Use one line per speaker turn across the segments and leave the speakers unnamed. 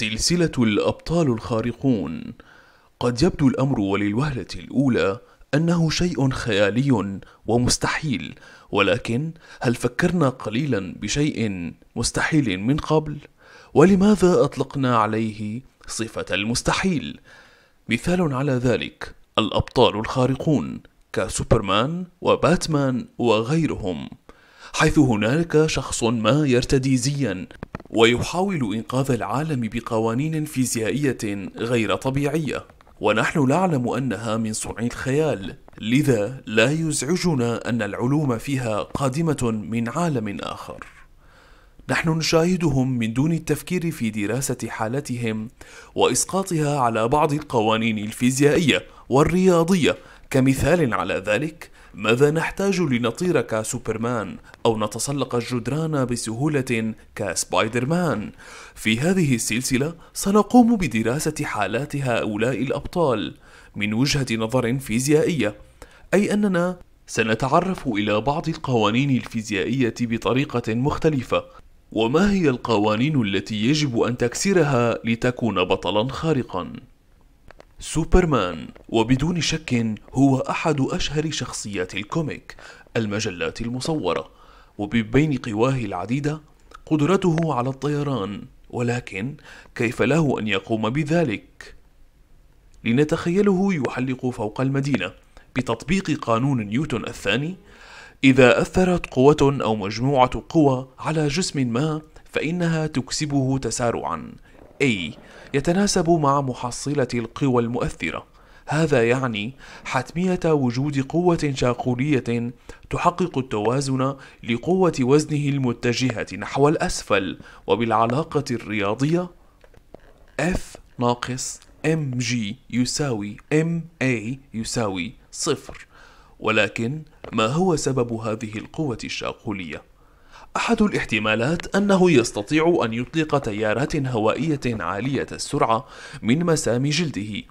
سلسلة الأبطال الخارقون قد يبدو الأمر وللوهلة الأولى أنه شيء خيالي ومستحيل ولكن هل فكرنا قليلا بشيء مستحيل من قبل؟ ولماذا أطلقنا عليه صفة المستحيل؟ مثال على ذلك الأبطال الخارقون كسوبرمان وباتمان وغيرهم حيث هنالك شخص ما يرتدي زيا ويحاول إنقاذ العالم بقوانين فيزيائية غير طبيعية ونحن نعلم أنها من صنع الخيال لذا لا يزعجنا أن العلوم فيها قادمة من عالم آخر نحن نشاهدهم من دون التفكير في دراسة حالتهم وإسقاطها على بعض القوانين الفيزيائية والرياضية كمثال على ذلك ماذا نحتاج لنطير كسوبرمان أو نتسلق الجدران بسهولة كسبايدر مان؟ في هذه السلسلة سنقوم بدراسة حالات هؤلاء الأبطال من وجهة نظر فيزيائية أي أننا سنتعرف إلى بعض القوانين الفيزيائية بطريقة مختلفة وما هي القوانين التي يجب أن تكسرها لتكون بطلا خارقا؟ سوبرمان وبدون شك هو أحد أشهر شخصيات الكوميك المجلات المصورة وبين قواه العديدة قدرته على الطيران ولكن كيف له أن يقوم بذلك؟ لنتخيله يحلق فوق المدينة بتطبيق قانون نيوتن الثاني إذا أثرت قوة أو مجموعة قوى على جسم ما فإنها تكسبه تسارعا A يتناسب مع محصلة القوى المؤثرة هذا يعني حتمية وجود قوة شاقولية تحقق التوازن لقوة وزنه المتجهة نحو الأسفل وبالعلاقة الرياضية F ناقص mg يساوي ma يساوي صفر ولكن ما هو سبب هذه القوة الشاقولية؟ أحد الاحتمالات أنه يستطيع أن يطلق تيارات هوائية عالية السرعة من مسام جلده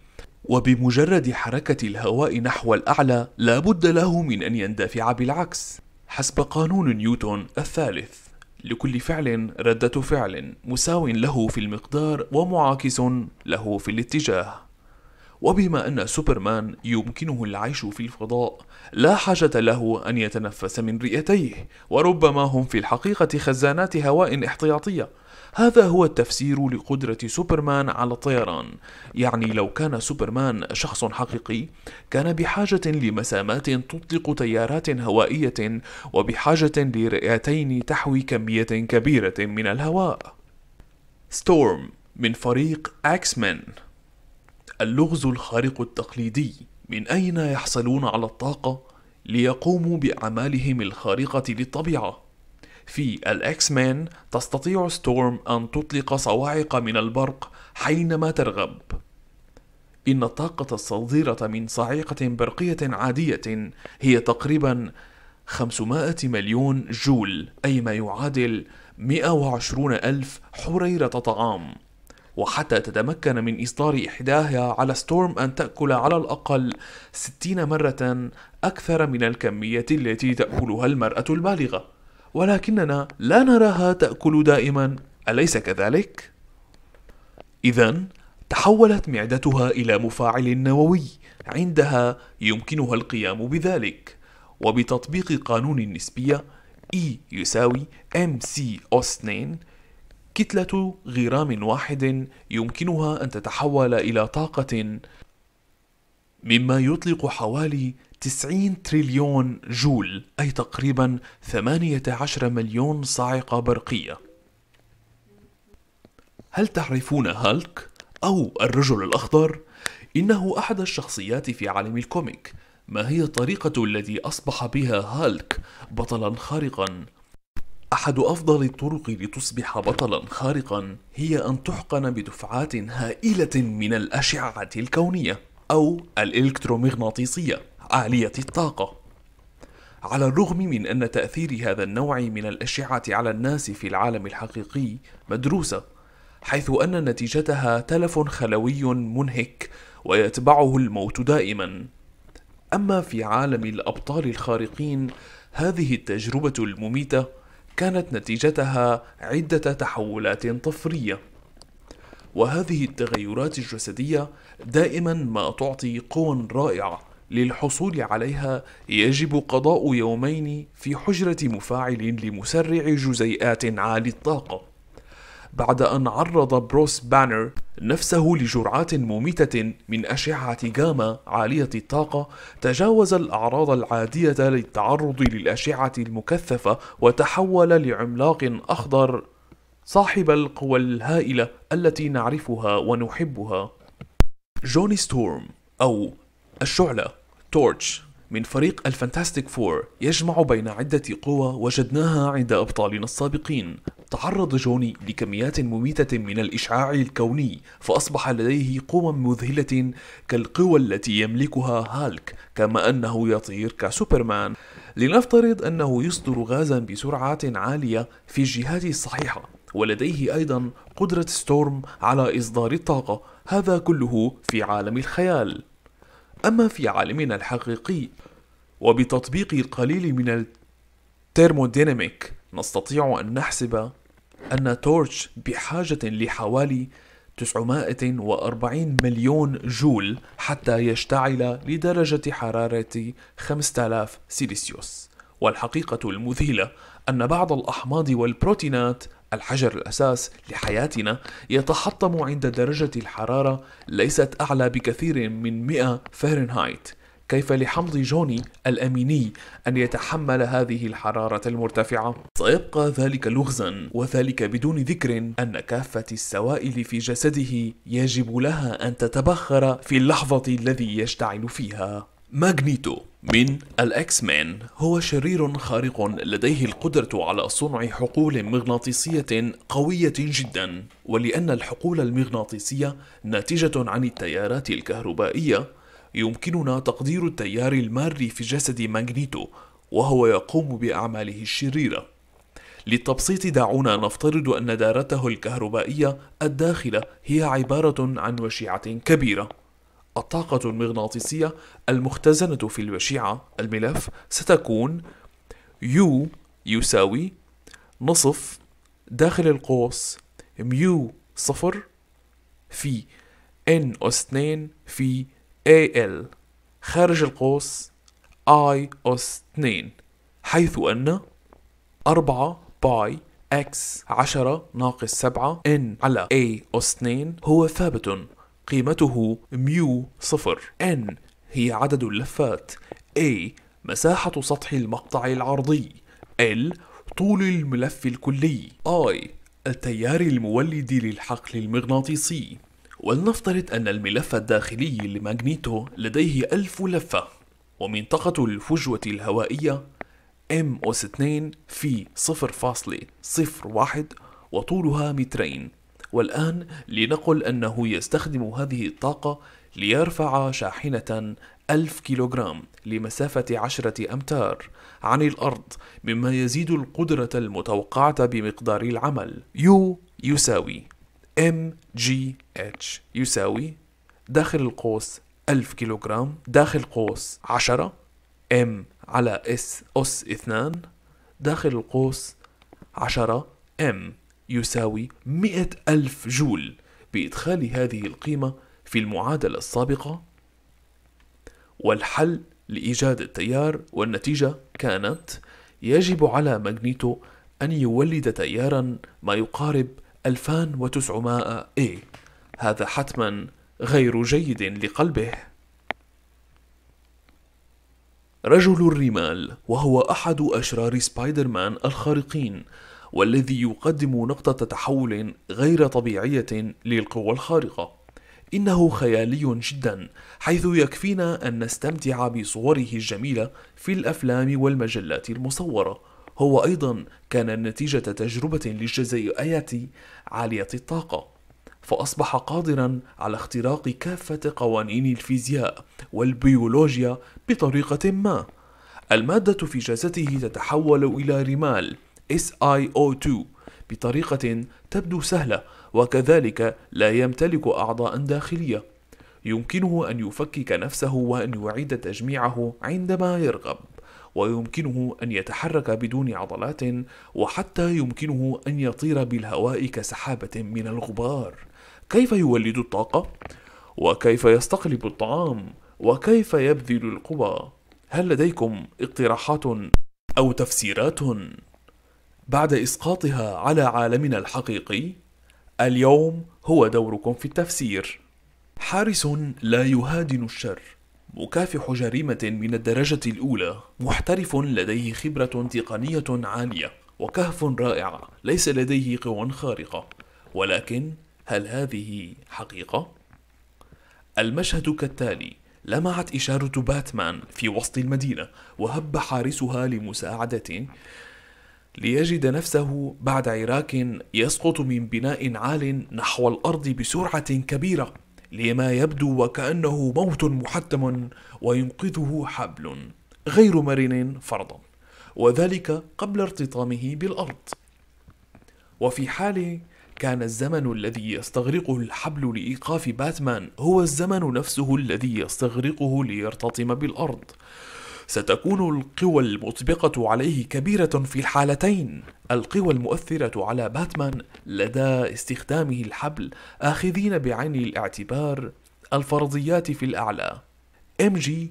وبمجرد حركة الهواء نحو الأعلى لا بد له من أن يندفع بالعكس حسب قانون نيوتن الثالث لكل فعل ردة فعل مساو له في المقدار ومعاكس له في الاتجاه وبما أن سوبرمان يمكنه العيش في الفضاء لا حاجة له أن يتنفس من رئتيه وربما هم في الحقيقة خزانات هواء احتياطية هذا هو التفسير لقدرة سوبرمان على الطيران يعني لو كان سوبرمان شخص حقيقي كان بحاجة لمسامات تطلق تيارات هوائية وبحاجة لرئتين تحوي كمية كبيرة من الهواء ستورم من فريق أكسمن اللغز الخارق التقليدي من أين يحصلون على الطاقة ليقوموا بأعمالهم الخارقة للطبيعة في الأكس مان تستطيع ستورم أن تطلق صواعق من البرق حينما ترغب إن الطاقة الصادرة من صاعقة برقية عادية هي تقريبا 500 مليون جول أي ما يعادل 120 ألف حريرة طعام وحتى تتمكن من إصدار إحداها على ستورم أن تأكل على الأقل 60 مرة أكثر من الكمية التي تأكلها المرأة البالغة ولكننا لا نراها تأكل دائما أليس كذلك؟ إذا تحولت معدتها إلى مفاعل نووي عندها يمكنها القيام بذلك وبتطبيق قانون النسبية E يساوي MC 2 كتلة غرام واحد يمكنها أن تتحول إلى طاقة مما يطلق حوالي 90 تريليون جول أي تقريبا 18 مليون صاعقة برقية هل تعرفون هالك أو الرجل الأخضر؟ إنه أحد الشخصيات في عالم الكوميك ما هي الطريقة التي أصبح بها هالك بطلا خارقا أحد أفضل الطرق لتصبح بطلا خارقا هي أن تحقن بدفعات هائلة من الأشعة الكونية أو الإلكترومغناطيسية عالية الطاقة على الرغم من أن تأثير هذا النوع من الأشعة على الناس في العالم الحقيقي مدروسة حيث أن نتيجتها تلف خلوي منهك ويتبعه الموت دائما أما في عالم الأبطال الخارقين هذه التجربة المميتة كانت نتيجتها عدة تحولات طفرية وهذه التغيرات الجسدية دائما ما تعطي قوى رائعة للحصول عليها يجب قضاء يومين في حجرة مفاعل لمسرع جزيئات عالي الطاقة بعد أن عرض بروس بانر نفسه لجرعات مميتة من أشعة جاما عالية الطاقة تجاوز الأعراض العادية للتعرض للأشعة المكثفة وتحول لعملاق أخضر صاحب القوى الهائلة التي نعرفها ونحبها جوني ستورم أو الشعلة تورتش من فريق الفانتاستيك فور يجمع بين عدة قوى وجدناها عند أبطالنا السابقين تعرض جوني لكميات مميتة من الإشعاع الكوني فأصبح لديه قوى مذهلة كالقوى التي يملكها هالك كما أنه يطير كسوبرمان لنفترض أنه يصدر غازا بسرعات عالية في الجهات الصحيحة ولديه أيضا قدرة ستورم على إصدار الطاقة هذا كله في عالم الخيال أما في عالمنا الحقيقي وبتطبيق القليل من الترموديناميك نستطيع أن نحسب أن تورتش بحاجة لحوالي 940 مليون جول حتى يشتعل لدرجة حرارة 5000 سيليسيوس والحقيقة المذهلة أن بعض الأحماض والبروتينات الحجر الأساس لحياتنا يتحطم عند درجة الحرارة ليست أعلى بكثير من 100 فهرنهايت كيف لحمض جوني الأميني أن يتحمل هذه الحرارة المرتفعة؟ سيبقى ذلك لغزا وذلك بدون ذكر أن كافة السوائل في جسده يجب لها أن تتبخر في اللحظة الذي يشتعل فيها ماغنيتو من الاكس مان هو شرير خارق لديه القدرة على صنع حقول مغناطيسية قوية جدا ولأن الحقول المغناطيسية ناتجة عن التيارات الكهربائية يمكننا تقدير التيار الماري في جسد ماغنيتو وهو يقوم بأعماله الشريرة للتبسيط دعونا نفترض أن دارته الكهربائية الداخلة هي عبارة عن وشيعة كبيرة الطاقة المغناطيسية المختزنة في الوشيعة الملف ستكون U يساوي نصف داخل القوس ميو صفر في N أس 2 في AL خارج القوس I أس 2 حيث أن 4 باي x 10 ناقص 7 n على a أس 2 هو ثابت قيمته ميو صفر n هي عدد اللفات a مساحة سطح المقطع العرضي l طول الملف الكلي i التيار المولد للحقل المغناطيسي ولنفترض أن الملف الداخلي لماغنيتو لديه ألف لفة ومنطقة الفجوة الهوائية MOS2 في 0.01 وطولها مترين والآن لنقل أنه يستخدم هذه الطاقة ليرفع شاحنة 1000 كيلوغرام لمسافة 10 أمتار عن الأرض مما يزيد القدرة المتوقعة بمقدار العمل U يساوي MGH يساوي داخل القوس 1000 كيلوغرام داخل قوس 10 M على S أس 2 داخل القوس 10 M يساوي 100 ألف جول بإدخال هذه القيمة في المعادلة السابقة والحل لإيجاد التيار والنتيجة كانت يجب على ماغنيتو أن يولد تيارا ما يقارب 2900 A إيه، هذا حتما غير جيد لقلبه رجل الرمال وهو أحد أشرار سبايدر مان الخارقين والذي يقدم نقطة تحول غير طبيعية للقوى الخارقة إنه خيالي جدا حيث يكفينا أن نستمتع بصوره الجميلة في الأفلام والمجلات المصورة هو أيضا كان نتيجة تجربة للجزيئات عالية الطاقة فأصبح قادرا على اختراق كافة قوانين الفيزياء والبيولوجيا بطريقة ما المادة في جسده تتحول إلى رمال SiO2 بطريقة تبدو سهلة وكذلك لا يمتلك أعضاء داخلية يمكنه أن يفكك نفسه وأن يعيد تجميعه عندما يرغب ويمكنه أن يتحرك بدون عضلات وحتى يمكنه أن يطير بالهواء كسحابة من الغبار كيف يولد الطاقة؟ وكيف يستقلب الطعام؟ وكيف يبذل القوى؟ هل لديكم اقتراحات أو تفسيرات؟ بعد إسقاطها على عالمنا الحقيقي اليوم هو دوركم في التفسير حارس لا يهادن الشر مكافح جريمة من الدرجة الأولى محترف لديه خبرة تقنية عالية وكهف رائع ليس لديه قوى خارقة ولكن هل هذه حقيقة؟ المشهد كالتالي لمعت إشارة باتمان في وسط المدينة وهب حارسها لمساعدة ليجد نفسه بعد عراك يسقط من بناء عال نحو الأرض بسرعة كبيرة لما يبدو وكأنه موت محتم وينقذه حبل غير مرن فرضا وذلك قبل ارتطامه بالأرض وفي حال كان الزمن الذي يستغرقه الحبل لإيقاف باتمان هو الزمن نفسه الذي يستغرقه ليرتطم بالأرض ستكون القوى المطبقة عليه كبيرة في الحالتين القوى المؤثرة على باتمان لدى استخدامه الحبل آخذين بعين الاعتبار الفرضيات في الأعلى ام جي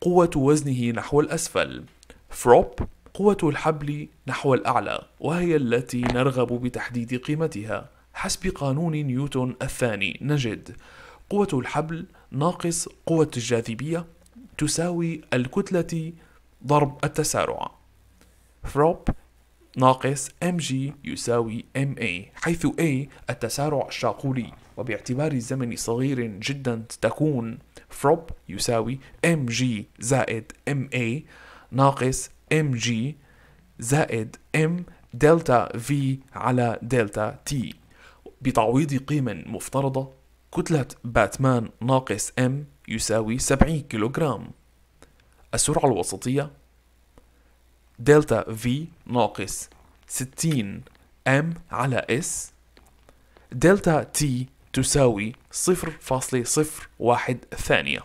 قوة وزنه نحو الأسفل فروب قوة الحبل نحو الأعلى وهي التي نرغب بتحديد قيمتها حسب قانون نيوتن الثاني نجد قوة الحبل ناقص قوة الجاذبية تساوي الكتلة ضرب التسارع فروب ناقص mg يساوي ma حيث a التسارع الشاقولي وباعتبار الزمن صغير جدا تكون فروب يساوي mg زائد ma ناقص mg زائد m دلتا v على دلتا t بتعويض قيم مفترضة كتلة باتمان ناقص m يساوي 70 كيلوغرام السرعة الوسطية دلتا V ناقص 60 M على S دلتا T تساوي 0.01 ثانية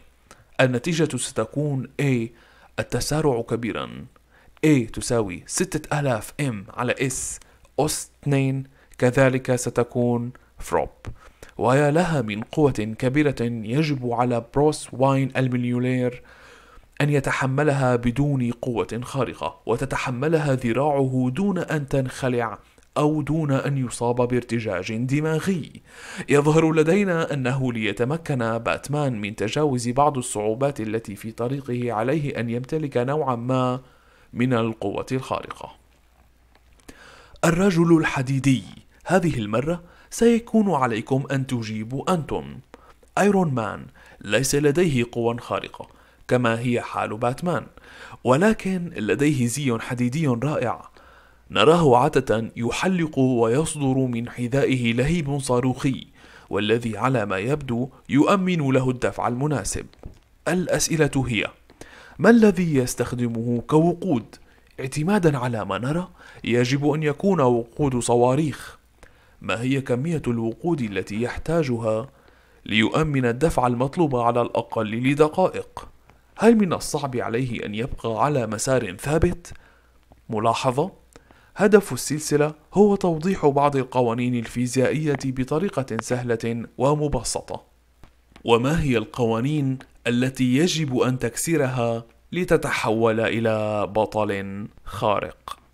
النتيجة ستكون A التسارع كبيرا A تساوي 6000 M على S أس 2 كذلك ستكون فروب ويا لها من قوة كبيرة يجب على بروس واين المليونير أن يتحملها بدون قوة خارقة وتتحملها ذراعه دون أن تنخلع أو دون أن يصاب بارتجاج دماغي. يظهر لدينا أنه ليتمكن باتمان من تجاوز بعض الصعوبات التي في طريقه عليه أن يمتلك نوعا ما من القوة الخارقة. الرجل الحديدي هذه المرة سيكون عليكم أن تجيبوا أنتم أيرون مان ليس لديه قوى خارقة كما هي حال باتمان ولكن لديه زي حديدي رائع نراه عادة يحلق ويصدر من حذائه لهيب صاروخي والذي على ما يبدو يؤمن له الدفع المناسب الأسئلة هي ما الذي يستخدمه كوقود؟ اعتمادا على ما نرى يجب أن يكون وقود صواريخ ما هي كمية الوقود التي يحتاجها ليؤمن الدفع المطلوب على الأقل لدقائق هل من الصعب عليه أن يبقى على مسار ثابت؟ ملاحظة هدف السلسلة هو توضيح بعض القوانين الفيزيائية بطريقة سهلة ومبسطة وما هي القوانين التي يجب أن تكسرها لتتحول إلى بطل خارق؟